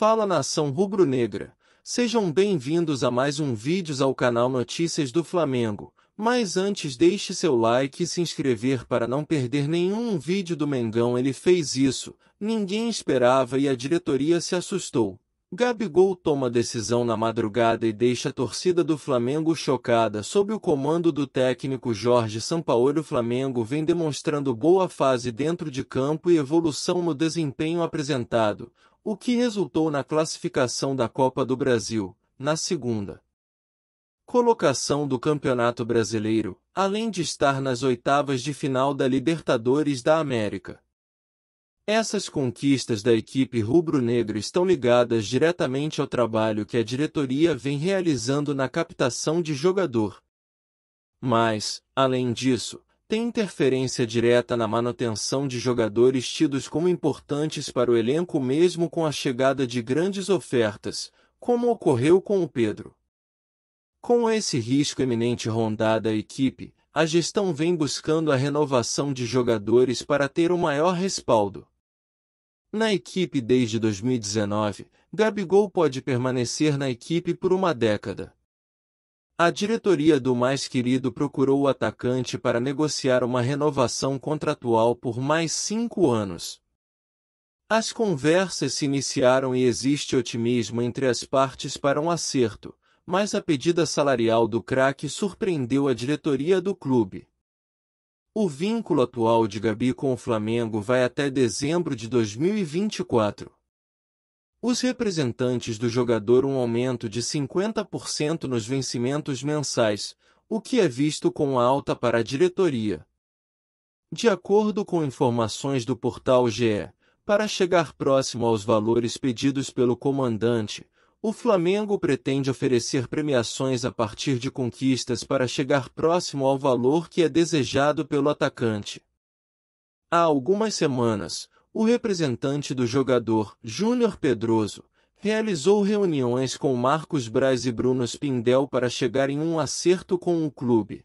Fala nação rubro-negra, sejam bem-vindos a mais um vídeos ao canal Notícias do Flamengo, mas antes deixe seu like e se inscrever para não perder nenhum vídeo do Mengão ele fez isso, ninguém esperava e a diretoria se assustou. Gabigol toma decisão na madrugada e deixa a torcida do Flamengo chocada sob o comando do técnico Jorge Sampaoli. O Flamengo vem demonstrando boa fase dentro de campo e evolução no desempenho apresentado, o que resultou na classificação da Copa do Brasil, na segunda colocação do Campeonato Brasileiro, além de estar nas oitavas de final da Libertadores da América. Essas conquistas da equipe rubro-negra estão ligadas diretamente ao trabalho que a diretoria vem realizando na captação de jogador. Mas, além disso, tem interferência direta na manutenção de jogadores tidos como importantes para o elenco mesmo com a chegada de grandes ofertas, como ocorreu com o Pedro. Com esse risco eminente rondada a equipe, a gestão vem buscando a renovação de jogadores para ter o maior respaldo. Na equipe desde 2019, Gabigol pode permanecer na equipe por uma década. A diretoria do Mais Querido procurou o atacante para negociar uma renovação contratual por mais cinco anos. As conversas se iniciaram e existe otimismo entre as partes para um acerto, mas a pedida salarial do craque surpreendeu a diretoria do clube. O vínculo atual de Gabi com o Flamengo vai até dezembro de 2024 os representantes do jogador um aumento de 50% nos vencimentos mensais, o que é visto como alta para a diretoria. De acordo com informações do portal GE, para chegar próximo aos valores pedidos pelo comandante, o Flamengo pretende oferecer premiações a partir de conquistas para chegar próximo ao valor que é desejado pelo atacante. Há algumas semanas, o representante do jogador, Júnior Pedroso, realizou reuniões com Marcos Braz e Bruno Spindel para chegar em um acerto com o clube.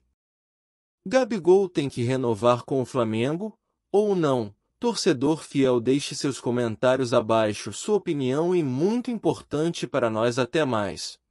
Gabigol tem que renovar com o Flamengo, ou não? Torcedor fiel, deixe seus comentários abaixo, sua opinião é muito importante para nós. Até mais.